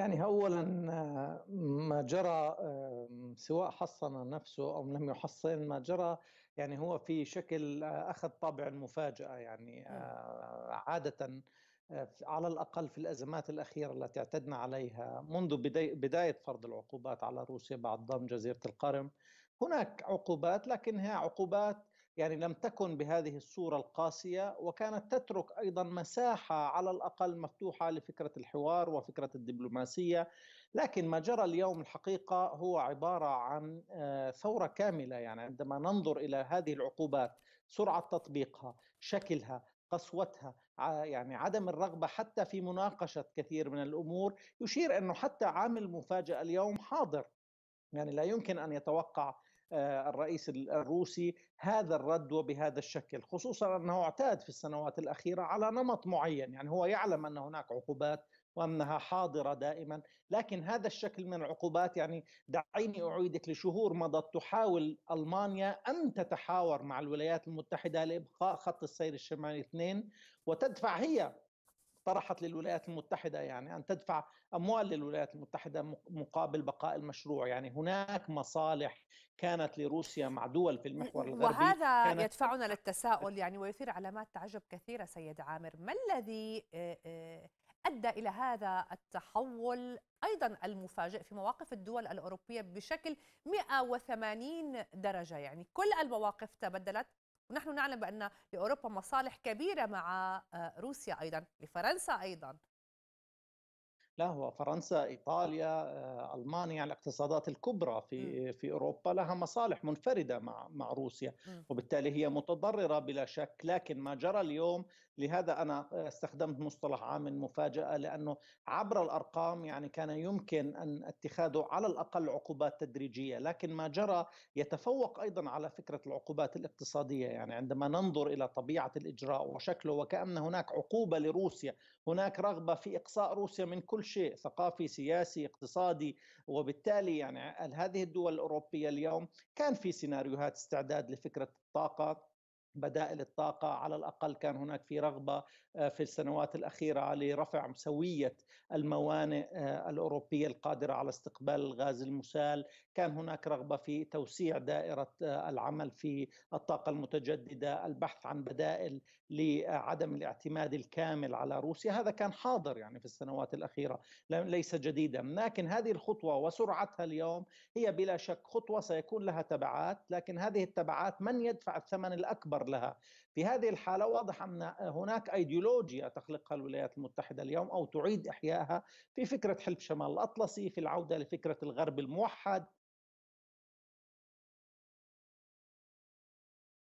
يعني اولا آه، ما جرى آه، سواء حصن نفسه او لم يحصن ما جرى يعني هو في شكل آه، اخذ طابع المفاجاه يعني نعم. عاده على الاقل في الازمات الاخيره التي اعتدنا عليها منذ بدايه فرض العقوبات على روسيا بعد ضم جزيره القرم هناك عقوبات لكنها عقوبات يعني لم تكن بهذه الصورة القاسية وكانت تترك أيضا مساحة على الأقل مفتوحة لفكرة الحوار وفكرة الدبلوماسية لكن ما جرى اليوم الحقيقة هو عبارة عن آه، ثورة كاملة يعني عندما ننظر إلى هذه العقوبات سرعة تطبيقها شكلها قسوتها يعني عدم الرغبة حتى في مناقشة كثير من الأمور يشير أنه حتى عامل مفاجأة اليوم حاضر يعني لا يمكن أن يتوقع آه، الرئيس الروسي هذا الرد وبهذا الشكل خصوصا أنه اعتاد في السنوات الأخيرة على نمط معين يعني هو يعلم أن هناك عقوبات وانها حاضره دائما، لكن هذا الشكل من العقوبات يعني دعيني اعيدك لشهور مضت تحاول المانيا ان تتحاور مع الولايات المتحده لابقاء خط السير الشمالي اثنين وتدفع هي طرحت للولايات المتحدة يعني أن تدفع أموال للولايات المتحدة مقابل بقاء المشروع يعني هناك مصالح كانت لروسيا مع دول في المحور الغربي وهذا يدفعنا للتساؤل يعني ويثير علامات تعجب كثيرة سيد عامر ما الذي أدى إلى هذا التحول أيضا المفاجئ في مواقف الدول الأوروبية بشكل 180 درجة يعني كل المواقف تبدلت ونحن نعلم بأن لأوروبا مصالح كبيرة مع آه، روسيا أيضا لفرنسا أيضا لا هو فرنسا ايطاليا آه، المانيا الاقتصادات الكبرى في في اوروبا لها مصالح منفرده مع مع روسيا وبالتالي هي متضرره بلا شك لكن ما جرى اليوم لهذا أنا استخدمت مصطلح عام مفاجأة لأنه عبر الأرقام يعني كان يمكن أن اتخاذه على الأقل عقوبات تدريجية لكن ما جرى يتفوق أيضا على فكرة العقوبات الاقتصادية يعني عندما ننظر إلى طبيعة الإجراء وشكله وكأن هناك عقوبة لروسيا هناك رغبة في إقصاء روسيا من كل شيء ثقافي سياسي اقتصادي وبالتالي يعني هذه الدول الأوروبية اليوم كان في سيناريوهات استعداد لفكرة الطاقة بدائل الطاقة على الأقل كان هناك في رغبة آه، في السنوات الأخيرة لرفع سوية الموانئ آه، الأوروبية القادرة على استقبال الغاز المسال كان هناك رغبة في توسيع دائرة آه، العمل في الطاقة المتجددة البحث عن بدائل لعدم الاعتماد الكامل على روسيا هذا كان حاضر يعني في السنوات الأخيرة ليس جديدا لكن هذه الخطوة وسرعتها اليوم هي بلا شك خطوة سيكون لها تبعات لكن هذه التبعات من يدفع الثمن الأكبر مصدر لها في هذه الحالة واضح أن هناك أيديولوجيا تخلقها الولايات المتحدة اليوم أو تعيد إحيائها في فكرة حلف شمال الأطلسي في العودة لفكرة الغرب الموحد